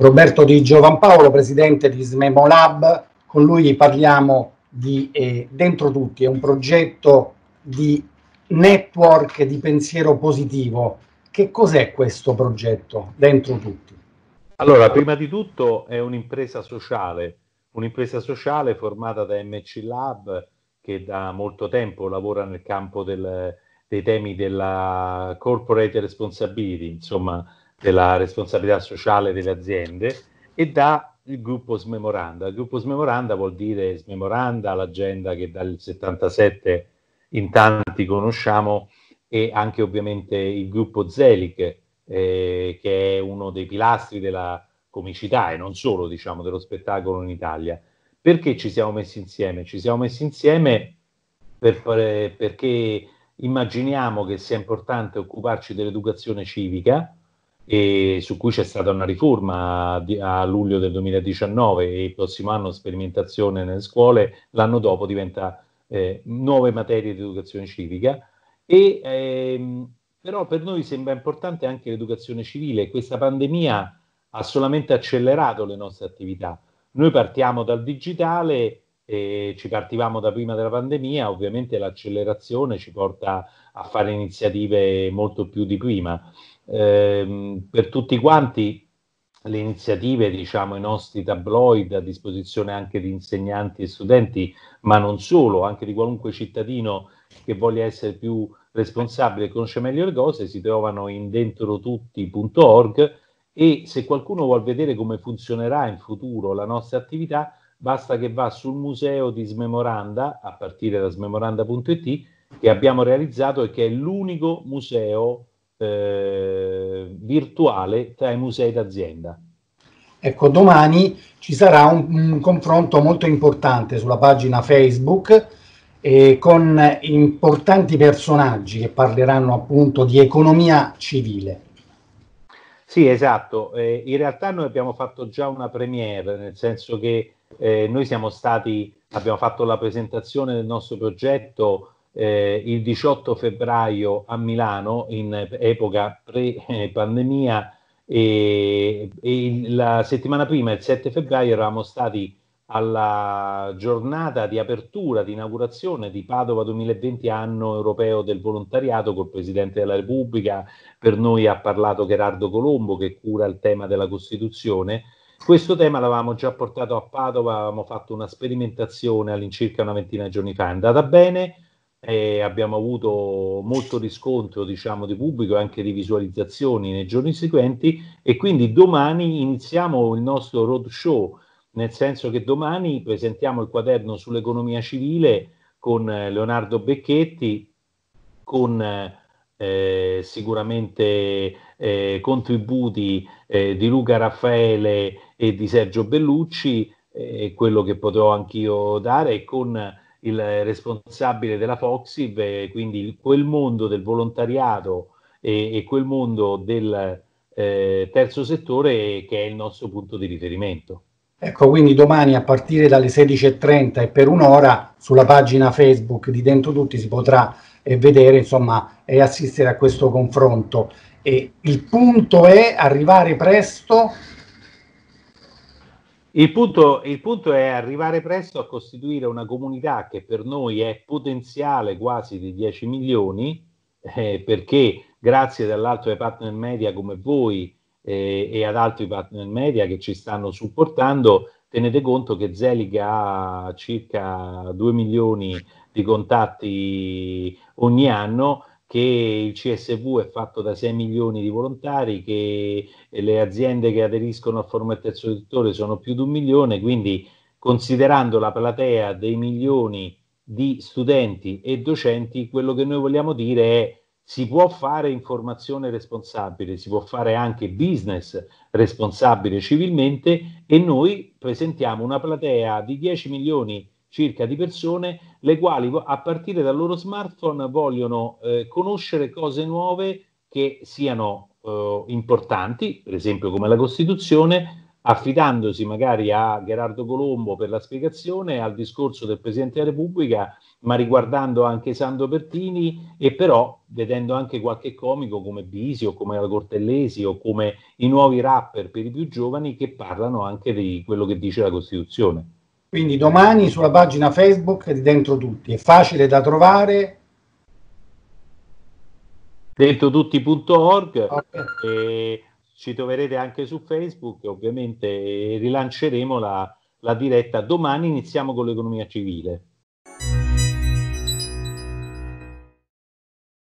Roberto Di Giovanpaolo, presidente di Smemo Lab, con lui parliamo di eh, Dentro Tutti, è un progetto di network di pensiero positivo. Che cos'è questo progetto Dentro Tutti? Allora, prima di tutto è un'impresa sociale, un'impresa sociale formata da MC Lab che da molto tempo lavora nel campo del, dei temi della corporate responsibility, insomma della responsabilità sociale delle aziende e dal gruppo smemoranda. Il gruppo smemoranda vuol dire smemoranda, l'agenda che dal 77 in tanti conosciamo e anche ovviamente il gruppo Zelic eh, che è uno dei pilastri della comicità e non solo diciamo dello spettacolo in Italia. Perché ci siamo messi insieme? Ci siamo messi insieme per fare, perché immaginiamo che sia importante occuparci dell'educazione civica, e su cui c'è stata una riforma a, a luglio del 2019 e il prossimo anno sperimentazione nelle scuole, l'anno dopo diventa eh, nuove materie di educazione civica. E, ehm, però per noi sembra importante anche l'educazione civile. Questa pandemia ha solamente accelerato le nostre attività. Noi partiamo dal digitale e ci partivamo da prima della pandemia, ovviamente l'accelerazione ci porta a fare iniziative molto più di prima. Eh, per tutti quanti le iniziative, diciamo, i nostri tabloid a disposizione anche di insegnanti e studenti, ma non solo, anche di qualunque cittadino che voglia essere più responsabile e conosce meglio le cose, si trovano in dentrotutti.org e se qualcuno vuol vedere come funzionerà in futuro la nostra attività, basta che va sul museo di Smemoranda, a partire da smemoranda.it, che abbiamo realizzato e che è l'unico museo eh, virtuale tra i musei d'azienda. Ecco, domani ci sarà un, un confronto molto importante sulla pagina Facebook eh, con importanti personaggi che parleranno appunto di economia civile. Sì, esatto. Eh, in realtà noi abbiamo fatto già una premiere, nel senso che eh, noi siamo stati, abbiamo fatto la presentazione del nostro progetto eh, il 18 febbraio a Milano, in epoca pre-pandemia, e, e la settimana prima, il 7 febbraio, eravamo stati alla giornata di apertura, di inaugurazione di Padova 2020, anno europeo del volontariato, col Presidente della Repubblica. Per noi ha parlato Gerardo Colombo, che cura il tema della Costituzione questo tema l'avevamo già portato a Padova, avevamo fatto una sperimentazione all'incirca una ventina di giorni fa, è andata bene, eh, abbiamo avuto molto riscontro diciamo, di pubblico e anche di visualizzazioni nei giorni seguenti e quindi domani iniziamo il nostro roadshow, nel senso che domani presentiamo il quaderno sull'economia civile con eh, Leonardo Becchetti, con eh, eh, sicuramente eh, contributi eh, di Luca Raffaele e di Sergio Bellucci e eh, quello che potrò anch'io dare con il responsabile della Foxiv, quindi quel mondo del volontariato e, e quel mondo del eh, terzo settore che è il nostro punto di riferimento. Ecco, quindi domani a partire dalle 16.30 e per un'ora sulla pagina Facebook di Dentro Tutti si potrà eh, vedere insomma, e assistere a questo confronto. E il punto è arrivare presto. Il punto, il punto è arrivare presto a costituire una comunità che per noi è potenziale quasi di 10 milioni, eh, perché grazie dall'alto dei partner media come voi, eh, e ad altri partner media che ci stanno supportando. Tenete conto che Zelig ha circa 2 milioni di contatti ogni anno, che il CSV è fatto da 6 milioni di volontari, che le aziende che aderiscono al forum del terzo settore sono più di un milione, quindi considerando la platea dei milioni di studenti e docenti, quello che noi vogliamo dire è si può fare informazione responsabile, si può fare anche business responsabile civilmente e noi presentiamo una platea di 10 milioni circa di persone le quali a partire dal loro smartphone vogliono eh, conoscere cose nuove che siano eh, importanti, per esempio come la Costituzione, affidandosi magari a Gerardo Colombo per la spiegazione, al discorso del Presidente della Repubblica, ma riguardando anche Sandro Pertini e però vedendo anche qualche comico come Bisio, come la Cortellesi o come i nuovi rapper per i più giovani che parlano anche di quello che dice la Costituzione. Quindi domani sulla pagina Facebook di Dentro Tutti, è facile da trovare, dentrotutti.org okay ci troverete anche su Facebook, ovviamente rilanceremo la, la diretta. Domani iniziamo con l'economia civile.